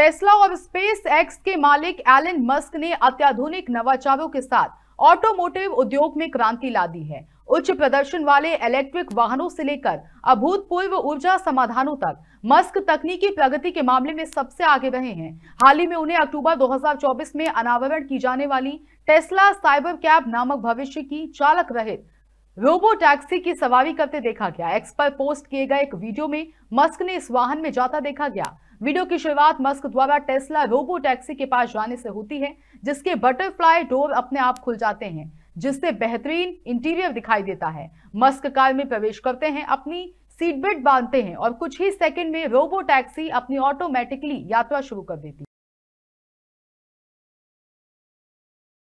Tesla और space x के मालिक एलन मस्क ने अत्याधुनिक नवाचारों के साथ ऑटोमोटिव उद्योग में क्रांति ला दी है उच्च प्रदर्शन वाले इलेक्ट्रिक वाहनों से लेकर अभूतपूर्व ऊर्जा समाधानों तक मस्क तकनीकी प्रगति के मामले में सबसे आगे रहे हैं हाल ही में उन्हें अक्टूबर 2024 में अनावरण की जाने वाली टेस्ला साइबर कैब नामक भविष्य की चालक रहित रोबो टैक्सी की सवारी करते देखा गया एक्स पर पोस्ट किए गए एक वीडियो में मस्क ने इस वाहन में जाता देखा गया वीडियो की शुरुआत मस्क द्वारा टेस्ला रोबो टैक्सी के पास जाने से होती है जिसके बटरफ्लाई डोर अपने आप खुल जाते हैं जिससे बेहतरीन इंटीरियर दिखाई देता है मस्क कार में प्रवेश करते हैं अपनी सीट बेल्ट बांधते हैं और कुछ ही सेकंड में रोबो टैक्सी अपनी ऑटोमेटिकली यात्रा शुरू कर देती है